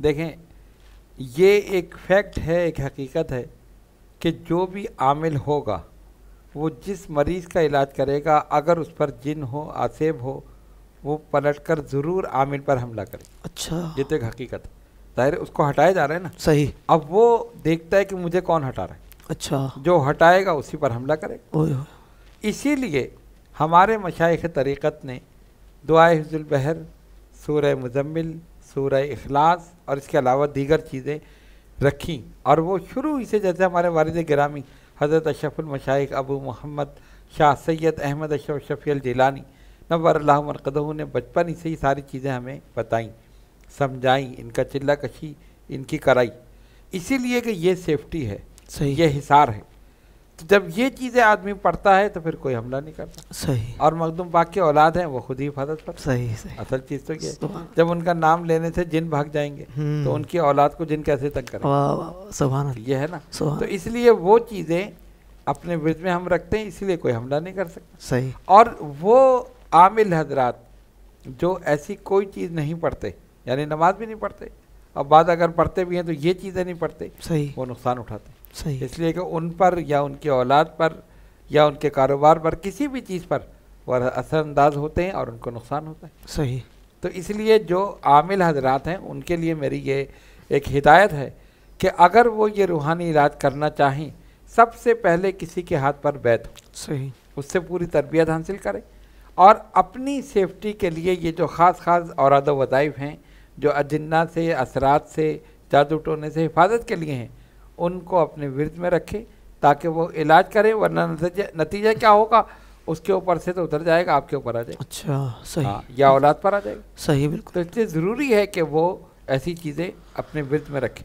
देखें ये एक फैक्ट है एक हकीकत है कि जो भी आमिल होगा वो जिस मरीज़ का इलाज करेगा अगर उस पर जिन हो आसेब हो वो पलट कर ज़रूर आमिल पर हमला करे अच्छा ये तो एक हकीकत है जाहिर उसको हटाया जा रहा है ना सही अब वो देखता है कि मुझे कौन हटा रहा है अच्छा जो हटाएगा उसी पर हमला करेगा इसीलिए हमारे मशाइ तरीक़त ने दुआ हज़ुलबहर सूर मुजम्मिल सूर्य अखलास और इसके अलावा दीगर चीज़ें रखी और वो शुरू ही से जैसे हमारे वालद ग्रामी हज़रत मशाइक अबू मोहम्मद शाह सैयद अहमद अशफ शफ़ी जिलानी नबर अल्लाह ने बचपन ही से ही सारी चीज़ें हमें बताईं समझाई इनका चिल्ला कशी इनकी कराई इसीलिए कि ये सेफ्टी है सही ये हिसार है तो जब ये चीज़ें आदमी पढ़ता है तो फिर कोई हमला नहीं करता सही और मखदूम पाक की औलाद हैं वो खुद ही हिफाजत पर सही सही असल चीज़ तो क्या जब उनका नाम लेने से जिन भाग जाएंगे तो हम्म। उनकी औलाद को जिन कैसे तंग कर तो ये है ना तो इसलिए वो चीज़ें अपने विज में हम रखते हैं इसलिए कोई हमला नहीं कर सकता सही और वो आमिल हजरात जो ऐसी कोई चीज़ नहीं पढ़ते यानी नमाज भी नहीं पढ़ते और बाद अगर पढ़ते भी हैं तो ये चीज़ें नहीं पढ़ते सही वो नुकसान उठाते सही इसलिए कि उन पर या उनकी औलाद पर या उनके कारोबार पर किसी भी चीज़ पर वह असरअंदाज होते हैं और उनको नुकसान होता है सही तो इसलिए जो आमिल हजरात हैं उनके लिए मेरी ये एक हिदायत है कि अगर वो ये रूहानी इलाज करना चाहें सबसे पहले किसी के हाथ पर बैठ सही उससे पूरी तरबियत हासिल करें और अपनी सेफ्टी के लिए ये जो ख़ास ख़ास औरद वज़ाइफ हैं जो अजन्ना से असरात से जादू टोने से हिफाजत के लिए हैं उनको अपने विरुद्ध में रखें ताकि वो इलाज करें वरना नतीजा क्या होगा उसके ऊपर से तो उतर जाएगा आपके ऊपर आ जाएगा अच्छा सही आ, हाँ, या औलाद पर आ जाएगा सही बिल्कुल तो इसलिए ज़रूरी है कि वो ऐसी चीज़ें अपने विरुद्ध में रखें